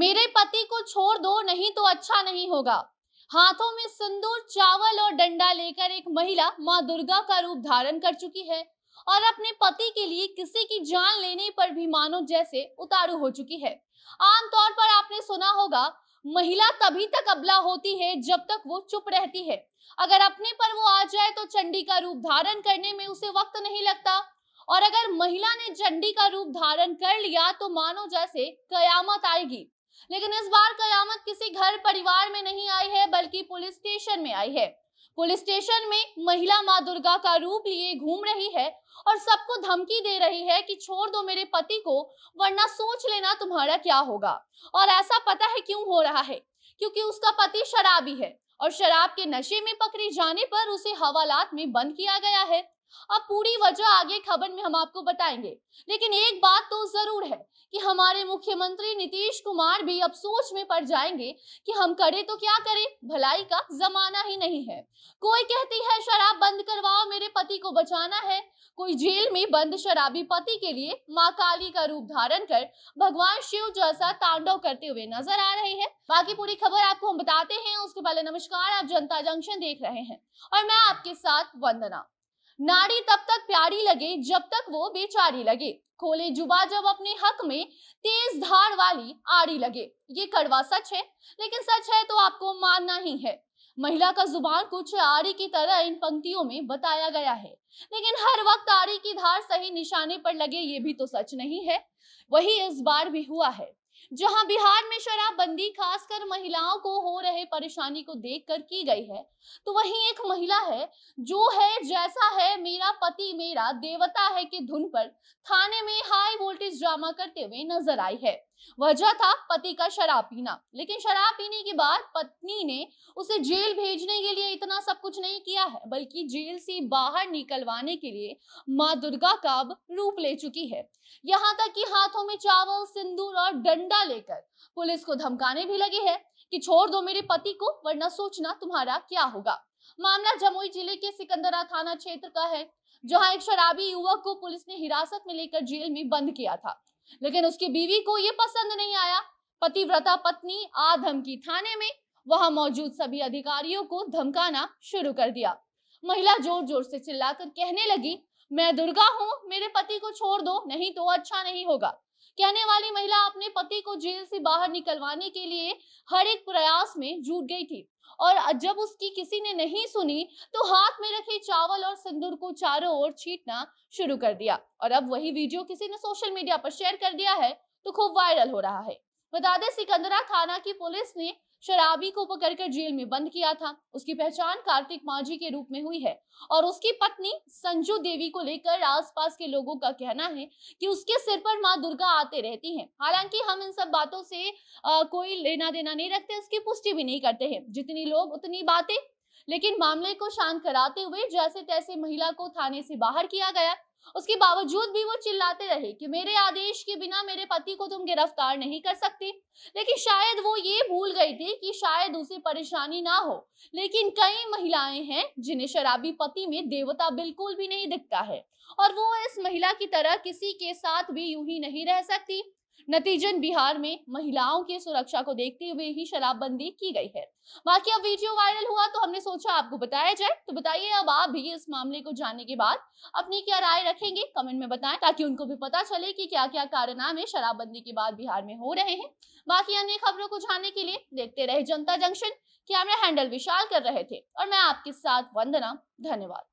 मेरे पति को छोड़ दो नहीं तो अच्छा नहीं होगा हाथों में सिंदूर चावल और डंडा लेकर एक महिला माँ दुर्गा का रूप धारण कर चुकी है और अपने पति के लिए किसी की जान लेने पर भी मानो जैसे उतारू हो चुकी है आमतौर पर आपने सुना होगा महिला तभी तक अबला होती है जब तक वो चुप रहती है अगर अपने पर वो आ जाए तो चंडी का रूप धारण करने में उसे वक्त नहीं लगता और अगर महिला ने चंडी का रूप धारण कर लिया तो मानो जैसे कयामत आएगी लेकिन इस बार कयामत किसी घर परिवार में नहीं आई है बल्कि पुलिस स्टेशन में आई है पुलिस स्टेशन में महिला माँ दुर्गा का रूप लिए घूम रही है और सबको धमकी दे रही है कि छोड़ दो मेरे पति को वरना सोच लेना तुम्हारा क्या होगा और ऐसा पता है क्यों हो रहा है क्योंकि उसका पति शराबी है और शराब के नशे में पकड़ी जाने पर उसे हवालात में बंद किया गया है अब पूरी वजह आगे खबर में हम आपको बताएंगे लेकिन एक बात तो जरूर है कि हमारे मुख्यमंत्री नीतीश कुमार भी अब सोच में पड़ जाएंगे कि हम करें तो क्या करें भलाई का जमाना ही नहीं है कोई कहती है शराब बंद करवाओ मेरे पति को बचाना है कोई जेल में बंद शराबी पति के लिए माँ काली का रूप धारण कर भगवान शिव जैसा तांडव करते हुए नजर आ रहे हैं बाकी पूरी खबर आपको हम बताते हैं उसके पहले नमस्कार आप जनता जंक्शन देख रहे हैं और मैं आपके साथ वंदना नारी तब तक प्यारी लगे जब तक वो बेचारी लगे खोले जुबा जब अपने हक में तेज धार वाली आड़ी लगे ये कड़वा सच है लेकिन सच है तो आपको मानना ही है महिला का जुबान कुछ आरी की तरह इन पंक्तियों में बताया गया है लेकिन हर वक्त आरी की धार सही निशाने पर लगे ये भी तो सच नहीं है वही इस बार भी हुआ है जहां बिहार में शराबबंदी खासकर महिलाओं को हो रहे परेशानी को देखकर की गई है तो वहीं एक महिला है जो है जैसा है मेरा पति मेरा देवता है कि धुन पर थाने में हाई वोल्टेज ड्रामा करते हुए नजर आई है वजह था पति का शराब पीना लेकिन शराब पीने के बाद पत्नी ने उसे जेल भेजने के लिए इतना सब कुछ नहीं किया है बल्कि जेल से बाहर निकलवाने के लिए माँ दुर्गा का अब रूप ले चुकी है यहाँ तक कि हाथों में चावल सिंदूर और डंड डंडा लेकर पुलिस को धमकाने भी लगी है कि छोड़ दो मेरे पति को वरना सोचना तुम्हारा क्या होगा मामला जमुई जिले के सिकंदरा थाना क्षेत्र का है जहां एक शराबी युवक को पुलिस ने हिरासत में लेकर जेल में बंद किया था लेकिन उसकी बीवी को यह पसंद नहीं आया पतिव्रता पत्नी आ धमकी थाने में वहां मौजूद सभी अधिकारियों को धमकाना शुरू कर दिया महिला जोर जोर से चिल्लाकर कहने लगी मैं दुर्गा हूँ मेरे पति को छोड़ दो नहीं तो अच्छा नहीं होगा कहने वाली महिला अपने पति को जेल से बाहर निकलवाने के लिए हर एक प्रयास में जुट गई थी और जब उसकी किसी ने नहीं सुनी तो हाथ में रखे चावल और सिंदूर को चारों ओर छीटना शुरू कर दिया और अब वही वीडियो किसी ने सोशल मीडिया पर शेयर कर दिया है तो खूब वायरल हो रहा है बता दें सिकंदरा थाना की पुलिस ने शराबी को पकड़कर जेल में बंद किया था उसकी पहचान कार्तिक मांझी के रूप में हुई है और उसकी पत्नी संजू देवी को लेकर आसपास के लोगों का कहना है कि उसके सिर पर माँ दुर्गा आते रहती हैं हालांकि हम इन सब बातों से आ, कोई लेना देना नहीं रखते उसकी पुष्टि भी नहीं करते हैं जितनी लोग उतनी बातें लेकिन मामले को शांत कराते हुए जैसे तैसे महिला को थाने से बाहर किया गया उसके बावजूद भी वो चिल्लाते रहे कि मेरे आदेश के बिना मेरे पति को तुम गिरफ्तार नहीं कर सकती लेकिन शायद वो ये भूल गई थी कि शायद उसे परेशानी ना हो लेकिन कई महिलाएं हैं जिन्हें शराबी पति में देवता बिल्कुल भी नहीं दिखता है और वो इस महिला की तरह किसी के साथ भी यूं ही नहीं रह सकती नतीजन बिहार में महिलाओं की सुरक्षा को देखते हुए ही शराबबंदी की गई है बाकी अब वीडियो वायरल हुआ तो हमने सोचा आपको बताया जाए तो बताइए अब आप भी इस मामले को जानने के बाद अपनी क्या राय रखेंगे कमेंट में बताएं ताकि उनको भी पता चले कि क्या क्या कारनामे शराबबंदी के बाद बिहार में हो रहे हैं बाकी अन्य खबरों को जानने के लिए देखते रहे जनता जंक्शन कैमरा हैंडल विशाल कर रहे थे और मैं आपके साथ वंदना धन्यवाद